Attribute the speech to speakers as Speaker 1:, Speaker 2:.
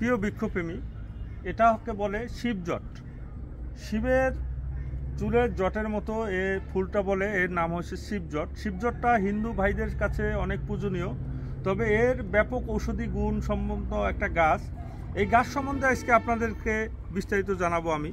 Speaker 1: প্রিয় বৃক্ষপ্রেমী এটাকে বলে শিবজট শিবের চুলের জটের মতো এ ফুলটা বলে এর নাম হচ্ছে শিবজট শিবজটটা হিন্দু ভাইদের কাছে অনেক পূজনীয় তবে এর ব্যাপক ঔষধি গুণ সম্বন্ধ একটা গাছ এই গাছ সম্বন্ধে আজকে আপনাদেরকে বিস্তারিত জানাবো আমি